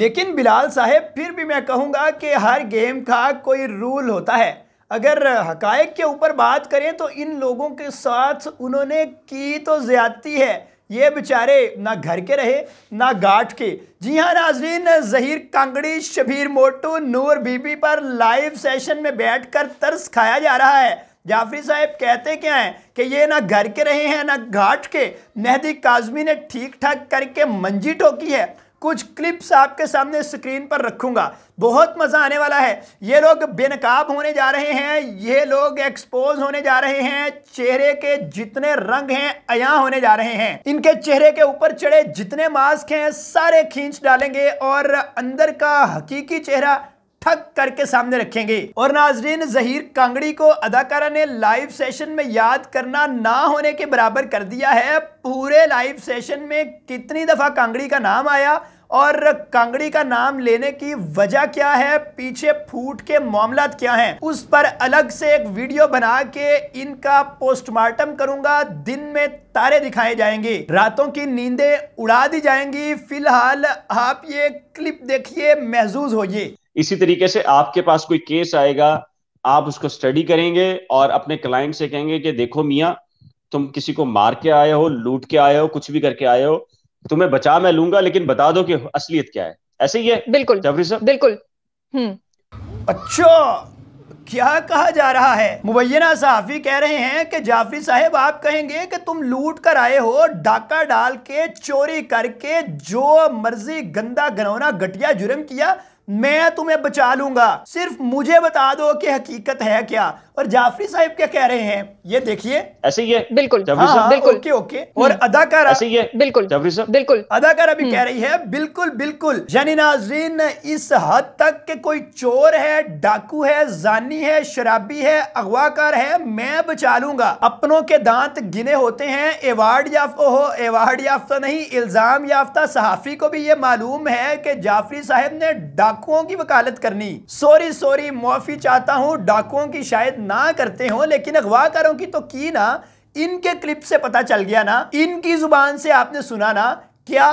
लेकिन बिलाल साहब फिर भी मैं कहूँगा कि हर गेम का कोई रूल होता है अगर हकायक के ऊपर बात करें तो इन लोगों के साथ उन्होंने की तो ज़्यादती है ये बेचारे ना घर के रहे ना गाठ के जी हाँ नाजरीन जहीर कांगड़ी शबीर मोटू नूर बीबी पर लाइव सेशन में बैठकर तरस खाया जा रहा है जाफरी साहब कहते क्या हैं कि ये ना घर के रहे हैं ना घाट के मेहदी काजमी ने ठीक ठाक करके मंजी टोकी है कुछ क्लिप्स आपके सामने स्क्रीन पर रखूंगा बहुत मज़ा आने वाला है ये लोग बेनकाब होने जा रहे हैं ये लोग एक्सपोज होने जा रहे हैं चेहरे के जितने रंग हैं अया होने जा रहे हैं इनके चेहरे के ऊपर चढ़े जितने मास्क हैं सारे खींच डालेंगे और अंदर का हकीकी चेहरा ठग करके सामने रखेंगे और नाजरीन जहीर कांगड़ी को अदाकारा ने लाइव सेशन में याद करना ना होने के बराबर कर दिया है पूरे लाइव सेशन में कितनी दफ़ा कांगड़ी का नाम आया और कांगड़ी का नाम लेने की वजह क्या है पीछे फूट के मामला क्या हैं उस पर अलग से एक वीडियो बना के इनका पोस्टमार्टम करूंगा दिन में तारे दिखाए जाएंगे रातों की नींदें उड़ा दी जाएंगी फिलहाल आप ये क्लिप देखिए महजूज होइए इसी तरीके से आपके पास कोई केस आएगा आप उसको स्टडी करेंगे और अपने क्लाइंट से कहेंगे कि देखो मियाँ तुम किसी को मार के आए हो लूट के आए हो कुछ भी करके आए हो तुम्हें बचा मैं लूंगा लेकिन बता दो कि असलियत क्या है ऐसे ही है बिल्कुल साहब बिल्कुल हम्म। अच्छा क्या कहा जा रहा है मुबैना साफी कह रहे हैं कि जाफरी साहब आप कहेंगे कि तुम लूट कर आए हो डाका डाल के चोरी करके जो मर्जी गंदा घनौना घटिया जुर्म किया मैं तुम्हें बचा लूंगा सिर्फ मुझे बता दो कि हकीकत है क्या और जाफरी साहब क्या कह रहे हैं ये देखिए ऐसे ही है बिल्कुल हाँ, हाँ, बिल्कुल ओके ओके और हम्म। अदाकारा ऐसे ही है बिल्कुल जाफरी साहब बिल्कुल अदाकारा भी हम्म। कह रही है बिल्कुल बिल्कुल यानी नाजरीन इस हद तक के कोई चोर है डाकू है जानी है शराबी है अगवाकार है मैं बचा लूंगा अपनों के दांत गिने होते हैं एवार्ड याफ्ता हो एवार्ड याफ्ता नहीं इल्जाम याफ्ता सहाफी को भी ये मालूम है कि जाफरी साहब ने डाक डाकुओं की वकालत करनी सॉरी सॉरी मुआफ़ी चाहता हूँ डाकुओं की शायद ना करते हो लेकिन अगवाकारों की तो की ना इनके क्लिप से पता चल गया ना इनकी जुबान से आपने सुना ना क्या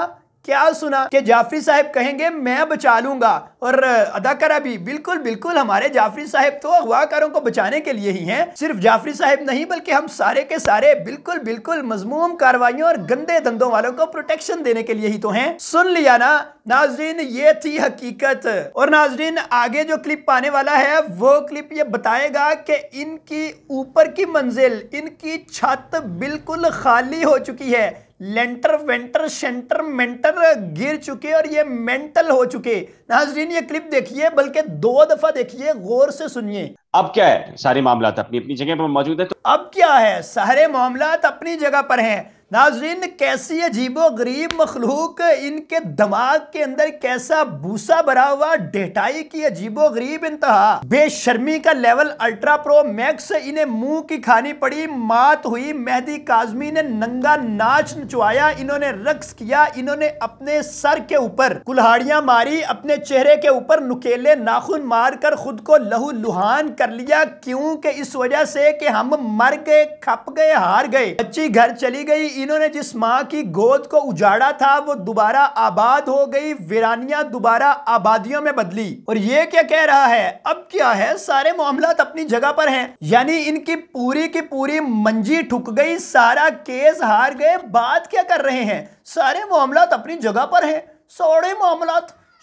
क्या सुना कि जाफरी साहब कहेंगे मैं बचा लूंगा और अदाकारा भी बिल्कुल बिल्कुल हमारे जाफरी साहब तो अगवाकारों को बचाने के लिए ही हैं सिर्फ जाफरी साहब नहीं बल्कि हम सारे के सारे बिल्कुल बिल्कुल मजमूम कार्रवाई और गंदे धंधों वालों को प्रोटेक्शन देने के लिए ही तो हैं सुन लिया ना नाजरीन ये थी हकीकत और नाजरीन आगे जो क्लिप आने वाला है वो क्लिप ये बताएगा कि इनकी ऊपर की मंजिल इनकी छत बिल्कुल खाली हो चुकी है लेंटर वेंटर सेंटर मेंटर गिर चुके और ये मेंटल हो चुके नाजरीन ये क्लिप देखिए बल्कि दो दफा देखिए गौर से सुनिए अब क्या है सारे मामला अपनी अपनी जगह पर मौजूद है तो अब क्या है सारे मामला अपनी जगह पर हैं नाजरीन कैसी अजीबो गरीब मखलूक इनके दिमाग के अंदर कैसा भूसा भरा हुआ डेटाई की अजीबो गरीब इंतहा बेशर्मी का लेवल अल्ट्रा प्रो मैक्स इन्हें मुंह की खानी पड़ी मात हुई मेहदी काजमी ने नंगा नाच नचवाया इन्होंने रक्स किया इन्होंने अपने सर के ऊपर कुल्हाड़ियां मारी अपने चेहरे के ऊपर नुकेले नाखून मार कर खुद को लहू लुहान कर लिया क्योंकि इस वजह से कि हम मर गए खप गए हार गए बच्ची घर चली गई इन्होंने जिस माँ की गोद को उजाड़ा था वो दोबारा आबाद हो गई वीरानिया दोबारा आबादियों में बदली और ये क्या कह रहा है अब क्या है सारे मामला अपनी जगह पर है यानी इनकी पूरी की पूरी मंजी ठुक गई सारा केस हार गए बात क्या कर रहे हैं सारे मामला अपनी जगह पर है सोड़े मामला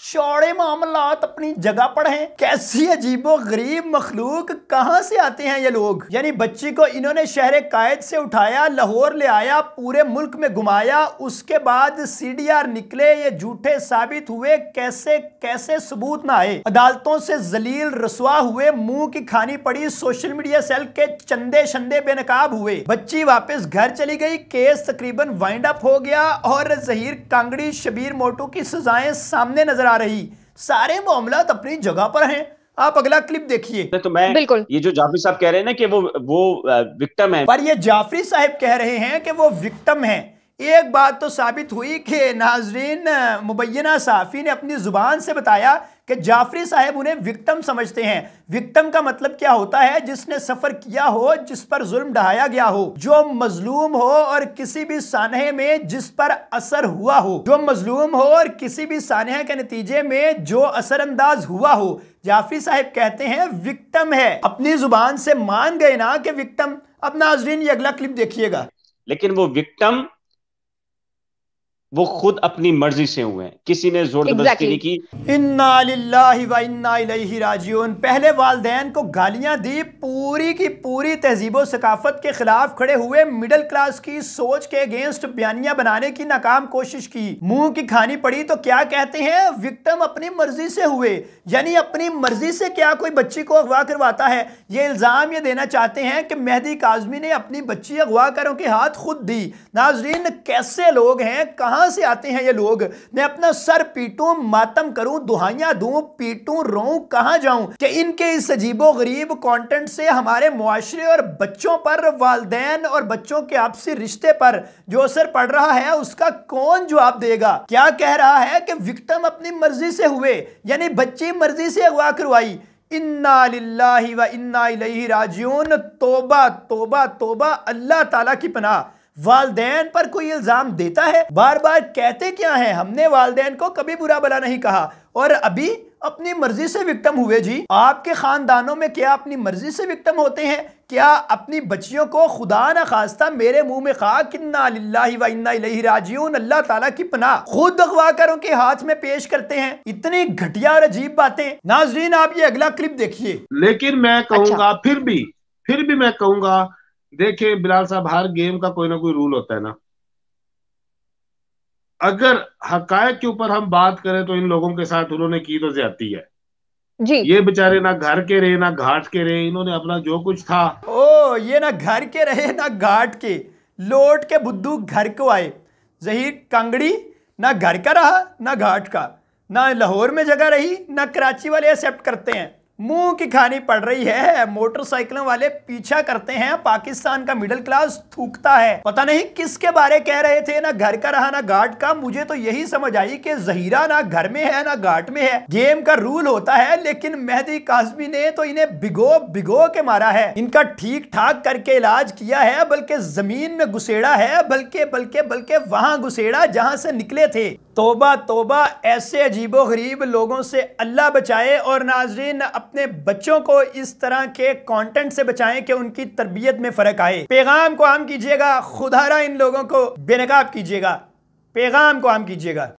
चौड़े मामलात अपनी जगह पर हैं कैसी अजीबो गरीब मखलूक कहाँ से आते हैं ये लोग यानी बच्ची को इन्होंने शहर कायद से उठाया लाहौर ले आया पूरे मुल्क में घुमाया उसके बाद आर निकले ये झूठे साबित हुए कैसे कैसे सबूत ना आए अदालतों से जलील रसुआ हुए मुंह की खानी पड़ी सोशल मीडिया सेल के चंदे शंदे बेनकाब हुए बच्ची वापस घर चली गई केस तकरीबन वाइंड अप हो गया और जहीर कांगड़ी शबीर मोटू की सजाएं सामने नजर आ रही सारे मामला अपनी जगह पर हैं आप अगला क्लिप देखिए तो मैं बिल्कुल ये जो जाफरी साहब कह रहे हैं ना कि वो वो विक्टम है पर ये जाफरी साहब कह रहे हैं कि वो विक्टम है एक बात तो साबित हुई कि नाजरीन मुबैना साफ़ी ने अपनी ज़ुबान से बताया कि जाफरी साहब उन्हें विक्टम समझते हैं विक्टम का मतलब क्या होता है जिसने सफ़र किया हो जिस पर जुल्म ढहाया गया हो जो मजलूम हो और किसी भी सानहे में जिस पर असर हुआ हो जो मजलूम हो और किसी भी सानहे के नतीजे में जो असरअंदाज हुआ हो जाफरी साहब कहते हैं विक्टम है अपनी ज़ुबान से मान गए ना कि विक्टम अब नाजरीन ये अगला क्लिप देखिएगा लेकिन वो विक्टम वो खुद अपनी मर्जी से हुए हैं किसी ने जोरदस्ती exactly. की इन्ना पहले वालदेन को गालियां दी पूरी की पूरी तहजीब सकाफत के खिलाफ खड़े हुए मिडिल क्लास की सोच के अगेंस्ट बयानियां बनाने की नाकाम कोशिश की मुंह की खानी पड़ी तो क्या कहते हैं विक्टम अपनी मर्जी से हुए यानी अपनी मर्जी से क्या कोई बच्ची को अगवा करवाता है ये इल्ज़ाम ये देना चाहते हैं कि मेहदी काजमी ने अपनी बच्ची अगवा करों के हाथ खुद दी नाजरीन कैसे लोग हैं कहा कहां से आते हैं ये लोग मैं अपना सर पीटूं मातम करूं दुहाइयां दूं पीटूं रोऊं कहाँ जाऊं कि इनके इस अजीबो गरीब कॉन्टेंट से हमारे मुआरे और बच्चों पर वालदेन और बच्चों के आपसी रिश्ते पर जो असर पड़ रहा है उसका कौन जवाब देगा क्या कह रहा है कि विक्टम अपनी मर्जी से हुए यानी बच्ची मर्जी से अगवा करवाई इन्ना लाही व इन्ना राजून तोबा तोबा तोबा अल्लाह ताला की पनाह वालदेन पर कोई इल्ज़ाम देता है बार बार कहते क्या है हमने वालदेन को कभी बुरा भला नहीं कहा और अभी अपनी मर्जी से विक्टम हुए जी आपके ख़ानदानों में क्या अपनी मर्जी से विक्टम होते हैं क्या अपनी बच्चियों को खुदा न खास्ता मेरे मुंह में खाक राजियन अल्लाह ताला की पना खुद अगवाकारों के हाथ में पेश करते हैं इतनी घटिया और अजीब बातें नाजरीन आप ये अगला क्लिप देखिए लेकिन मैं कहूँगा अच्छा। फिर भी फिर भी मैं कहूँगा देखिए बिलाल साहब हर गेम का कोई ना कोई रूल होता है ना अगर हकायक के ऊपर हम बात करें तो इन लोगों के साथ उन्होंने की तो ज्यादा है जी ये बेचारे ना घर के रहे ना घाट के रहे इन्होंने अपना जो कुछ था ओ ये ना घर के रहे ना घाट के लौट के बुद्धू घर को आए जहीर कांगड़ी ना घर का रहा ना घाट का ना लाहौर में जगह रही ना कराची वाले एक्सेप्ट करते हैं मुंह की खानी पड़ रही है मोटरसाइकिलों वाले पीछा करते हैं पाकिस्तान का मिडिल क्लास थूकता है पता नहीं किसके बारे कह रहे थे ना घर का रहा ना घाट का मुझे तो यही समझ आई कि जहीरा ना घर में है ना घाट में है गेम का रूल होता है लेकिन मेहदी काजमी ने तो इन्हें भिगो भिगो के मारा है इनका ठीक ठाक करके इलाज किया है बल्कि जमीन में घुसेड़ा है बल्कि बल्कि बल्कि वहां घुसेड़ा जहाँ से निकले थे तोबा तोबा ऐसे अजीबो गरीब लोगों से अल्लाह बचाए और नाजरीन अपने बच्चों को इस तरह के कंटेंट से बचाएं कि उनकी तरबियत में फ़र्क आए पैगाम को आम कीजिएगा खुदारा इन लोगों को बेनकाब कीजिएगा पैगाम को आम कीजिएगा